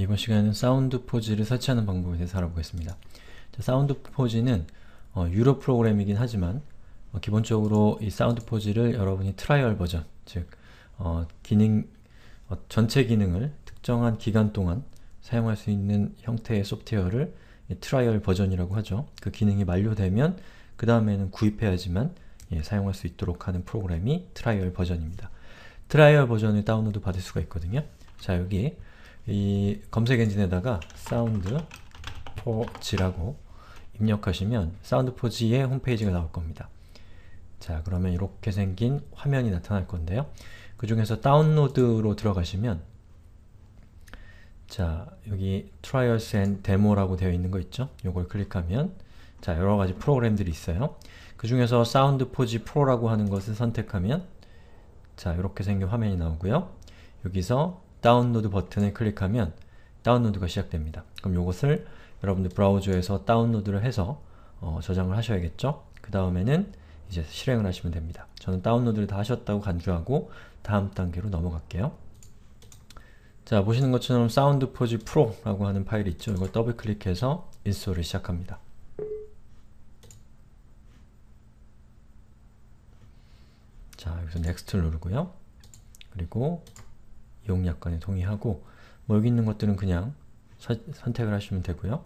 이번 시간에는 사운드 포즈를 설치하는 방법에 대해서 알아보겠습니다. 자, 사운드 포즈는 어, 유료 프로그램이긴 하지만 어, 기본적으로 이 사운드 포즈를 여러분이 트라이얼 버전, 즉 어, 기능 어, 전체 기능을 특정한 기간 동안 사용할 수 있는 형태의 소프트웨어를 트라이얼 버전이라고 하죠. 그 기능이 만료되면 그 다음에는 구입해야지만 예, 사용할 수 있도록 하는 프로그램이 트라이얼 버전입니다. 트라이얼 버전을 다운로드 받을 수가 있거든요. 자 여기 이 검색 엔진에다가 사운드 포지라고 입력하시면 사운드 포지의 홈페이지가 나올 겁니다. 자 그러면 이렇게 생긴 화면이 나타날 건데요. 그 중에서 다운로드로 들어가시면 자 여기 Trials and Demo라고 되어 있는 거 있죠? 요걸 클릭하면 자 여러가지 프로그램들이 있어요. 그 중에서 사운드 포지 프로라고 하는 것을 선택하면 자 이렇게 생긴 화면이 나오고요. 여기서 다운로드 버튼을 클릭하면 다운로드가 시작됩니다. 그럼 이것을 여러분들 브라우저에서 다운로드를 해서 어, 저장을 하셔야겠죠? 그 다음에는 이제 실행을 하시면 됩니다. 저는 다운로드를 다 하셨다고 간주하고 다음 단계로 넘어갈게요. 자, 보시는 것처럼 사운드 포즈 프로라고 하는 파일이 있죠? 이걸 더블 클릭해서 인스톨을 시작합니다. 자, 여기서 넥스트를 누르고요. 그리고 이용 약관에 동의하고 뭐 여기 있는 것들은 그냥 서, 선택을 하시면 되고요.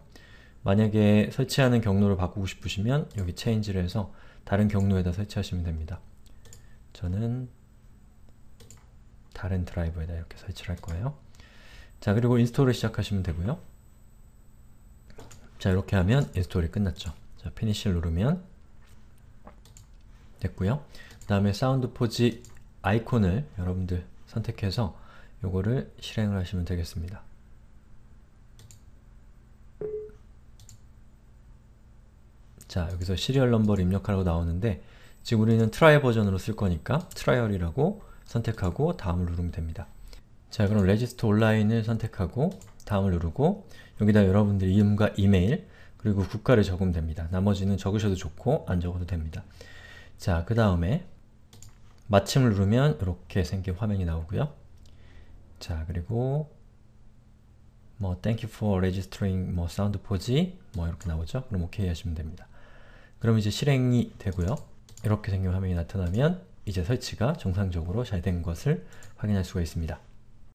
만약에 설치하는 경로를 바꾸고 싶으시면 여기 체인지를 해서 다른 경로에다 설치하시면 됩니다. 저는 다른 드라이브에다 이렇게 설치를 할 거예요. 자 그리고 인스톨을 시작하시면 되고요. 자 이렇게 하면 인스톨이 끝났죠. 자 피니쉬를 누르면 됐고요. 그 다음에 사운드 포지 아이콘을 여러분들 선택해서 요거를 실행을 하시면 되겠습니다. 자 여기서 시리얼 넘버를 입력하라고 나오는데 지금 우리는 트라이 버전으로 쓸 거니까 트라이얼이라고 선택하고 다음을 누르면 됩니다. 자 그럼 레지스트 온라인을 선택하고 다음을 누르고 여기다 여러분들 이름과 이메일 그리고 국가를 적으면 됩니다. 나머지는 적으셔도 좋고 안 적어도 됩니다. 자그 다음에 마침을 누르면 이렇게 생긴 화면이 나오고요. 자 그리고 뭐 thank you for registering 뭐 사운드 포지 뭐 이렇게 나오죠? 그럼 오케이 하시면 됩니다. 그럼 이제 실행이 되고요. 이렇게 생긴 화면이 나타나면 이제 설치가 정상적으로 잘 된 것을 확인할 수가 있습니다.